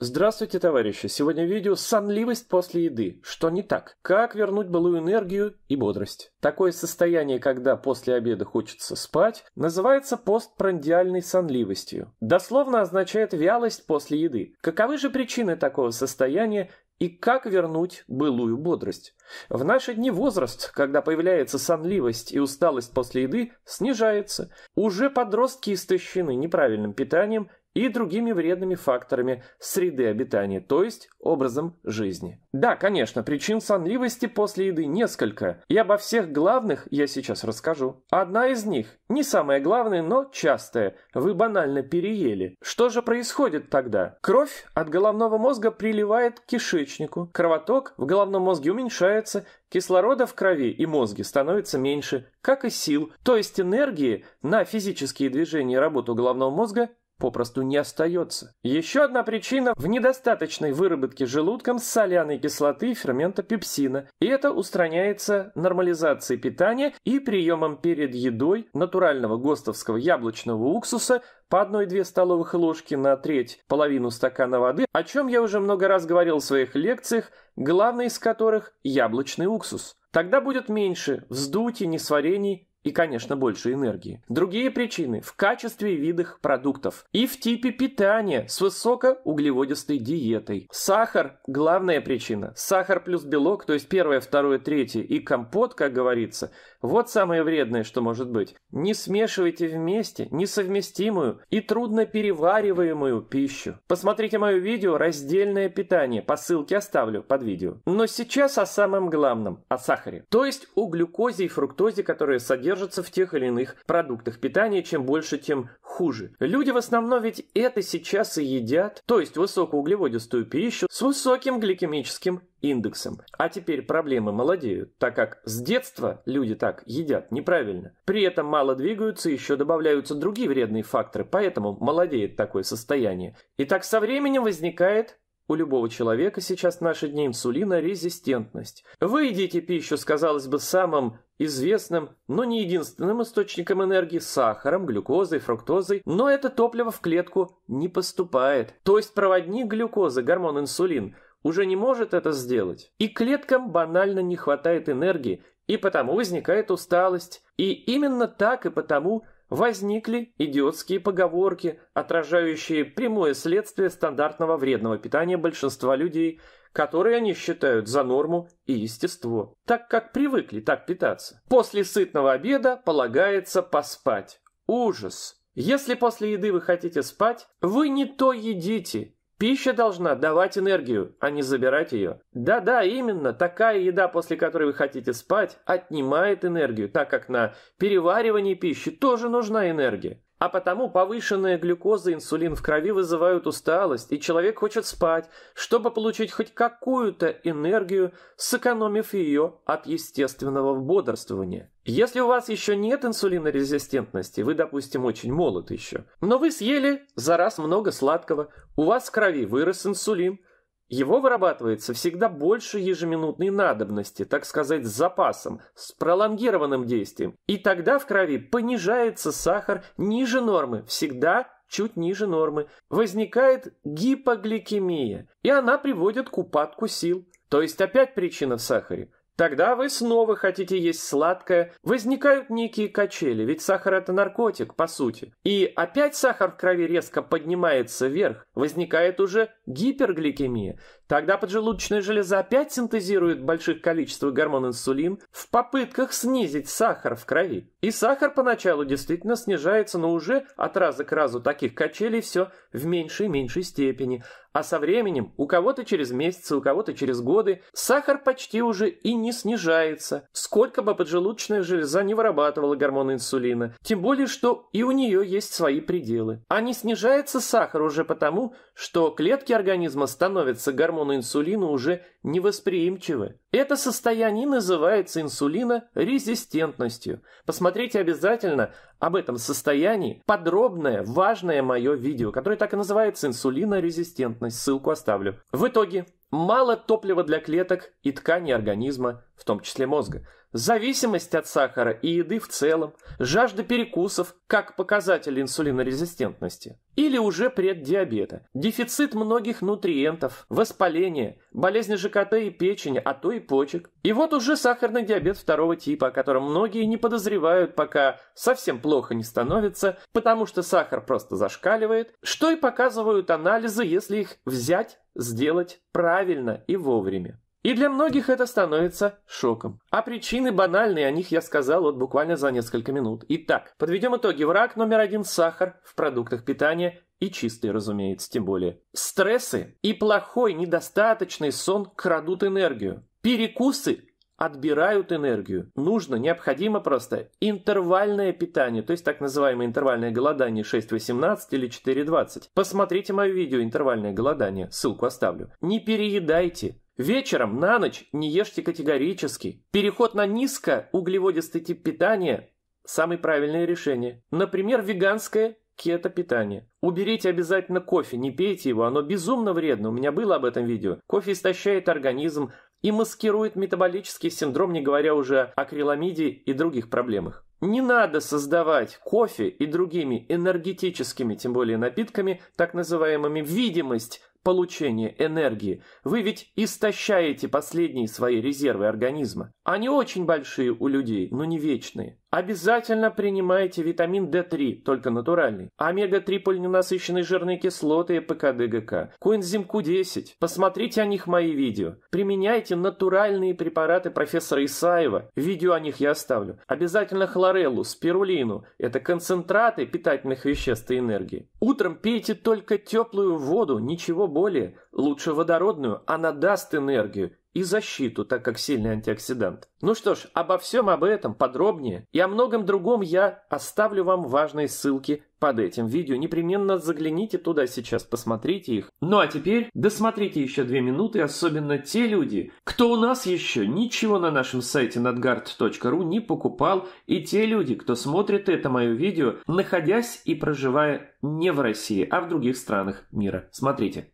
Здравствуйте, товарищи! Сегодня видео «Сонливость после еды. Что не так? Как вернуть былую энергию и бодрость?» Такое состояние, когда после обеда хочется спать, называется постпрандиальной сонливостью. Дословно означает вялость после еды. Каковы же причины такого состояния и как вернуть былую бодрость? В наши дни возраст, когда появляется сонливость и усталость после еды, снижается. Уже подростки истощены неправильным питанием и другими вредными факторами среды обитания, то есть образом жизни. Да, конечно, причин сонливости после еды несколько, и обо всех главных я сейчас расскажу. Одна из них, не самая главная, но частая, вы банально переели. Что же происходит тогда? Кровь от головного мозга приливает к кишечнику, кровоток в головном мозге уменьшается, Кислорода в крови и мозге становится меньше, как и сил, то есть энергии на физические движения и работу головного мозга попросту не остается. Еще одна причина в недостаточной выработке желудком соляной кислоты фермента пепсина, и это устраняется нормализацией питания и приемом перед едой натурального гостовского яблочного уксуса по 1-2 столовых ложки на треть половину стакана воды, о чем я уже много раз говорил в своих лекциях, главный из которых – яблочный уксус. Тогда будет меньше вздутий, несварений и, конечно, больше энергии. Другие причины в качестве видов продуктов и в типе питания с высокоуглеводистой диетой. Сахар – главная причина. Сахар плюс белок, то есть первое, второе, третье и компот, как говорится, вот самое вредное, что может быть. Не смешивайте вместе несовместимую и трудно перевариваемую пищу. Посмотрите мое видео «Раздельное питание», по ссылке оставлю под видео. Но сейчас о самом главном – о сахаре. То есть о глюкозе и фруктозе, которые содержат содержатся в тех или иных продуктах питания. Чем больше, тем хуже. Люди в основном ведь это сейчас и едят, то есть высокоуглеводистую пищу с высоким гликемическим индексом. А теперь проблемы молодеют, так как с детства люди так едят неправильно. При этом мало двигаются, еще добавляются другие вредные факторы, поэтому молодеет такое состояние. И так со временем возникает у любого человека сейчас в наши дни инсулинорезистентность. Вы едите пищу с, казалось бы, самым известным, но не единственным источником энергии сахаром, глюкозой, фруктозой, но это топливо в клетку не поступает. То есть проводник глюкозы, гормон инсулин, уже не может это сделать. И клеткам банально не хватает энергии, и потому возникает усталость. И именно так и потому возникли идиотские поговорки, отражающие прямое следствие стандартного вредного питания большинства людей – которые они считают за норму и естество, так как привыкли так питаться. После сытного обеда полагается поспать. Ужас! Если после еды вы хотите спать, вы не то едите. Пища должна давать энергию, а не забирать ее. Да-да, именно, такая еда, после которой вы хотите спать, отнимает энергию, так как на переваривании пищи тоже нужна энергия. А потому повышенная глюкоза и инсулин в крови вызывают усталость, и человек хочет спать, чтобы получить хоть какую-то энергию, сэкономив ее от естественного бодрствования. Если у вас еще нет инсулинорезистентности, вы, допустим, очень молод еще, но вы съели за раз много сладкого, у вас в крови вырос инсулин – его вырабатывается всегда больше ежеминутной надобности, так сказать, с запасом, с пролонгированным действием. И тогда в крови понижается сахар ниже нормы, всегда чуть ниже нормы. Возникает гипогликемия, и она приводит к упадку сил. То есть опять причина в сахаре. Тогда вы снова хотите есть сладкое, возникают некие качели, ведь сахар это наркотик, по сути. И опять сахар в крови резко поднимается вверх, возникает уже гипергликемия. Тогда поджелудочная железа опять синтезирует больших количествах гормон инсулин в попытках снизить сахар в крови. И сахар поначалу действительно снижается, но уже от раза к разу таких качелей все в меньшей и меньшей степени. А со временем, у кого-то через месяцы, у кого-то через годы, сахар почти уже и не снижается, сколько бы поджелудочная железа не вырабатывала гормон инсулина. Тем более, что и у нее есть свои пределы. А не снижается сахар уже потому, что клетки организма становятся гормонами гормоны инсулина уже невосприимчивы. Это состояние называется инсулинорезистентностью. Посмотрите обязательно об этом состоянии подробное, важное мое видео, которое так и называется «Инсулинорезистентность». Ссылку оставлю. В итоге Мало топлива для клеток и тканей организма, в том числе мозга. Зависимость от сахара и еды в целом, жажда перекусов, как показатель инсулинорезистентности. Или уже преддиабета, дефицит многих нутриентов, воспаление, болезни ЖКТ и печени, а то и почек. И вот уже сахарный диабет второго типа, о котором многие не подозревают, пока совсем плохо не становится, потому что сахар просто зашкаливает, что и показывают анализы, если их взять сделать правильно и вовремя. И для многих это становится шоком. А причины банальные, о них я сказал вот буквально за несколько минут. Итак, подведем итоги. Враг номер один – сахар в продуктах питания и чистый, разумеется, тем более. Стрессы и плохой, недостаточный сон крадут энергию. Перекусы отбирают энергию. Нужно, необходимо просто интервальное питание, то есть так называемое интервальное голодание 6.18 или 4.20. Посмотрите мое видео «Интервальное голодание», ссылку оставлю. Не переедайте, Вечером на ночь не ешьте категорически. Переход на низкоуглеводистый тип питания – самое правильное решение. Например, веганское кето-питание. Уберите обязательно кофе, не пейте его, оно безумно вредно, у меня было об этом видео. Кофе истощает организм, и маскирует метаболический синдром, не говоря уже о акриламиде и других проблемах. Не надо создавать кофе и другими энергетическими, тем более напитками, так называемыми видимость получения энергии. Вы ведь истощаете последние свои резервы организма. Они очень большие у людей, но не вечные. Обязательно принимайте витамин D3, только натуральный. Омега-3 полиненасыщенные жирные кислоты и ПКДГК. Коэнзим Q10. Посмотрите о них мои видео. Применяйте натуральные препараты профессора Исаева. Видео о них я оставлю. Обязательно хлореллу, спирулину. Это концентраты питательных веществ и энергии. Утром пейте только теплую воду, ничего более. Лучше водородную, она даст энергию и защиту, так как сильный антиоксидант. Ну что ж, обо всем об этом подробнее и о многом другом я оставлю вам важные ссылки под этим видео. Непременно загляните туда сейчас, посмотрите их. Ну а теперь досмотрите еще две минуты, особенно те люди, кто у нас еще ничего на нашем сайте надгард.ру не покупал, и те люди, кто смотрит это мое видео, находясь и проживая не в России, а в других странах мира. Смотрите.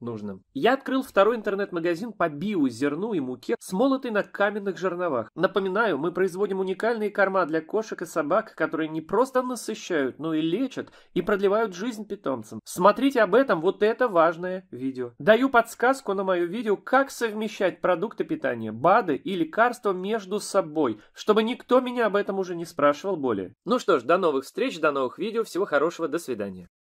нужным. Я открыл второй интернет-магазин по био, зерну и муке, смолотой на каменных жерновах. Напоминаю, мы производим уникальные корма для кошек и собак, которые не просто насыщают, но и лечат и продлевают жизнь питомцам. Смотрите об этом вот это важное видео. Даю подсказку на мое видео, как совмещать продукты питания, БАДы и лекарства между собой, чтобы никто меня об этом уже не спрашивал более. Ну что ж, до новых встреч, до новых видео, всего хорошего, до свидания.